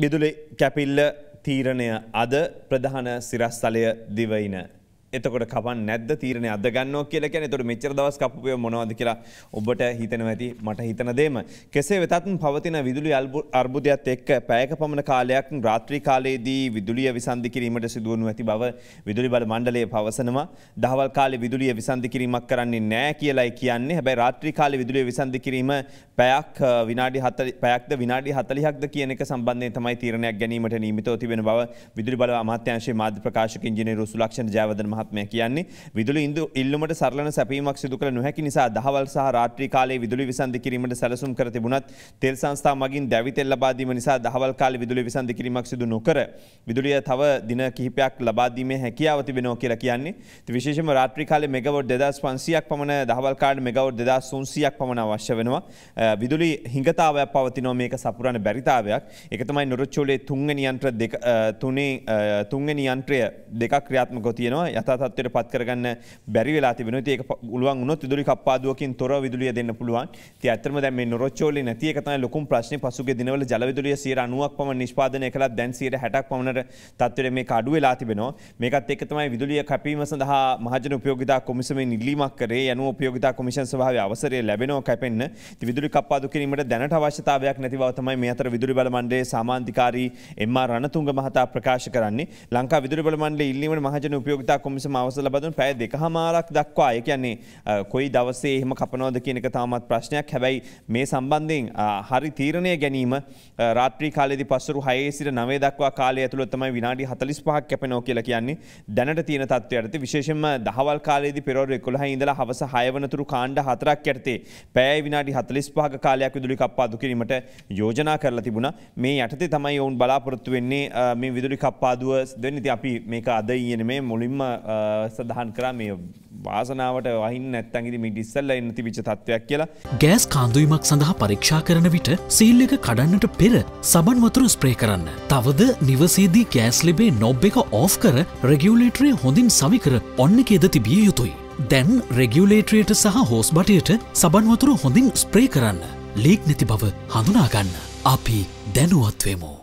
බිදුලි කැපිල්ල තීරණය අද ප්‍රධාන සිරස්තලය දිවයින එතකොට කපන් නැද්ද තීරණය අද ගන්නවා කියලා කියන්නේ එතකොට මෙච්චර දවස් කපුවේ මොනවද කියලා ඔබට හිතෙනවා ඇති මට හිතන දෙම කෙසේ වෙතත් පවතින විදුලි අර්බුදයත් එක්ක පැයක පමණ කාලයක් රාත්‍රී කාලයේදී විදුලිය විසන්ධි කිරීමට සිදුවනු ඇති බව විදුලි බල මණ්ඩලය පවසනවා දහවල් කාලේ විදුලිය විසන්ධි කිරීමක් කරන්නේ නැහැ කියලායි කියන්නේ හැබැයි රාත්‍රී කාලේ විදුලිය විසන්ධි කිරීම පැයක් විනාඩි 40 පැයක්ද විනාඩි 40ක්ද කියන එක සම්බන්ධයෙන් තමයි තීරණයක් ගැනීමට නියමිතව තිබෙන බව විදුලි බල අමාත්‍යාංශයේ මාධ්‍ය ප්‍රකාශක ඉංජිනේරු සුලක්ෂණ ජයවර්ධන මහත්මය කියන්නේ විදුලි ඉදු ඉල්ලුමට සරලන සැපීමක් සිදු කළ නොහැකි නිසා දහවල් සහ රාත්‍රී කාලේ විදුලි විසන්ධි කිරීමට සැලසුම් කර තිබුණත් තෙල් සංස්ථා මගින් දැවිතෙල් ලබා දීම නිසා දහවල් කාලේ විදුලි විසන්ධි කිරීමක් සිදු නොකර විදුලිය තව දින කිහිපයක් ලබා දීමේ හැකියාව තිබෙනවා කියලා කියන්නේ. ඉතින් විශේෂයෙන්ම රාත්‍රී කාලේ මෙගාවට් 2500ක් පමණ දහවල් කාලේ මෙගාවට් 2300ක් පමණ අවශ්‍ය වෙනවා. විදුලි හිඟතාවයක් පවතිනවා මේක සපුරන බැරිතාවයක්. ඒක තමයි නොරොච්චෝලේ තුන්වෙනි යන්ත්‍ර දෙක තුනේ තුන්වෙනි යන්ත්‍රය දෙකක් ක්‍රියාත්මකව තියෙනවා. යථා තත්ත්වයට පත් කරගන්න බැරි වෙලා තිබෙනවා. ඉතින් ඒක පුළුවන් වුණොත් විදුලි කප්පාදුවකින් තොර විදුලිය දෙන්න පුළුවන්. ඉතින් ඇත්තටම දැන් මේ නොරොච්චෝලේ නැති එක තමයි ලොකුම ප්‍රශ්නේ. පසුගිය දිනවල ජල විදුලිය 90ක් පමණ නිෂ්පාදනය කළා. දැන් 60ක් පමණට තත්ත්වයට මේක අඩු වෙලා තිබෙනවා. මේකත් එක්ක තමයි විදුලිය කැපීම සඳහා මහජන උපයෝගිතා කොමිසමේ නිලීමක් කරේ. යනුව උපයෝගිතා කොමිෂන් සභාවේ අවසරය ලැබෙනවා කැපෙන්න. ඉතින් විදුලි කප්පාදු කිරීමට දැනට අවශ්‍යතාවයක් නැති බව තමයි මේ අතර විදුලි බල මණ්ඩලයේ සාමාන්තිකාරී එම් ආර් රණතුංග මහතා ප්‍රකාශ කරන්නේ. ලංකා විදුලි බල මණ්ඩලයේ ඉල්ලීමට මහජන උපයෝගිතා කොමිෂන් සමිසම අවසර ලබා දුන් පැය දෙකහමාරක් දක්වා ඒ කියන්නේ කොයි දවසේ එහෙම කපනවද කියන එක තාමත් ප්‍රශ්නයක්. හැබැයි මේ සම්බන්ධයෙන් හරි තීරණය ගැනීම රාත්‍රී කාලයේදී පස්වරු 6 සිට 9 දක්වා කාලය ඇතුළත තමයි විනාඩි 45ක් කැපෙනවා කියලා කියන්නේ. දැනට තියෙන තත්ත්වය යටතේ විශේෂයෙන්ම දහවල් කාලයේදී පෙරවරු 11 ඉඳලා හවස 6 වනතුරු කාණ්ඩ 4ක් යටතේ පැය විනාඩි 45ක කාලයක් විදුලි කප්පාදු කිරීමට යෝජනා කරලා තිබුණා. මේ යටතේ තමයි ඔවුන් බලාපොරොත්තු වෙන්නේ මේ විදුලි කප්පාදුව දෙන්න ඉතින් අපි මේක අද ඊයේ මේ මුලින්ම සඳහන් කරා මේ වාසනාවට වහින් නැත්තන් ඉදි මිට ඉස්සල්ල එන්න තිබිච්ච තත්වයක් කියලා. ගෑස් කාන්දුවීමක් සඳහා පරීක්ෂා කරන විට සීල් එක කඩන්නට පෙර සබන් වතුර ස්ප්‍රේ කරන්න. තවද නිවසේදී ගෑස් ලෙබේ නොබ් එක ඕෆ් කර රෙගියුලේටරේ හොඳින් සවිකර ඔන්න එකේද තිබිය යුතුයි. දැන් රෙගියුලේටරයට සහ හෝස් බටයට සබන්වතුර හොඳින් ස්ප්‍රේ කරන්න. ලීක් නැති බව හඳුනාගන්න. අපි දැනුවත්වේමෝ.